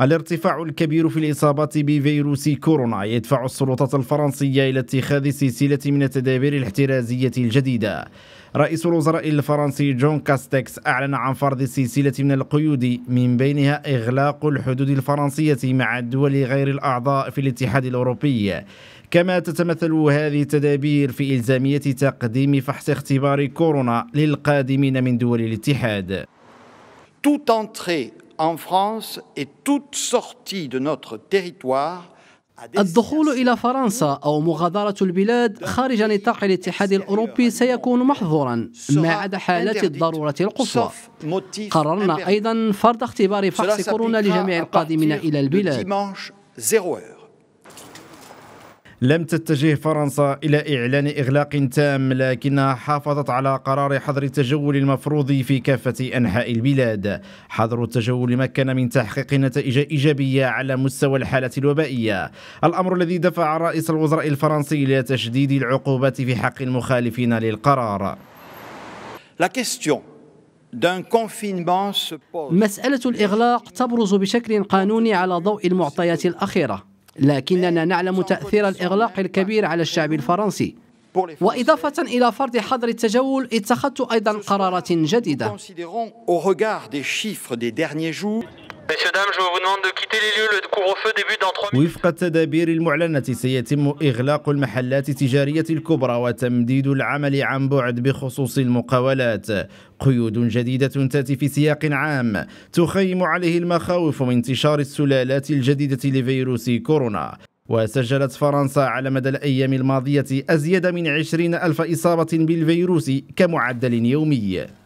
الارتفاع الكبير في الإصابات بفيروس كورونا يدفع السلطات الفرنسية إلى اتخاذ سلسلة من التدابير الاحترازية الجديدة رئيس الوزراء الفرنسي جون كاستكس أعلن عن فرض سلسلة من القيود من بينها إغلاق الحدود الفرنسية مع الدول غير الأعضاء في الاتحاد الأوروبي كما تتمثل هذه التدابير في إلزامية تقديم فحص اختبار كورونا للقادمين من دول الاتحاد Toute entrée en France et toute sortie de notre territoire الدخول إلى فرنسا أو مغادرة البلاد خارج نطاق الاتحاد الأوروبي سيكون محظورا ما عدا حالات الضرورة القصوى قررنا أيضا فرض اختبار فحص كورونا لجميع القادمين إلى البلاد لم تتجه فرنسا إلى إعلان إغلاق تام لكنها حافظت على قرار حظر التجول المفروض في كافة أنحاء البلاد حظر التجول مكن من تحقيق نتائج إيجابية على مستوى الحالة الوبائية الأمر الذي دفع رئيس الوزراء الفرنسي إلى تشديد العقوبات في حق المخالفين للقرار مسألة الإغلاق تبرز بشكل قانوني على ضوء المعطيات الأخيرة لكننا نعلم تأثير الإغلاق الكبير على الشعب الفرنسي وإضافة إلى فرض حظر التجول اتخذت أيضا قرارات جديدة وفق التدابير المعلنة سيتم إغلاق المحلات التجارية الكبرى وتمديد العمل عن بعد بخصوص المقاولات قيود جديدة تأتي في سياق عام تخيم عليه المخاوف من انتشار السلالات الجديدة لفيروس كورونا وسجلت فرنسا على مدى الأيام الماضية أزيد من 20 ألف إصابة بالفيروس كمعدل يومي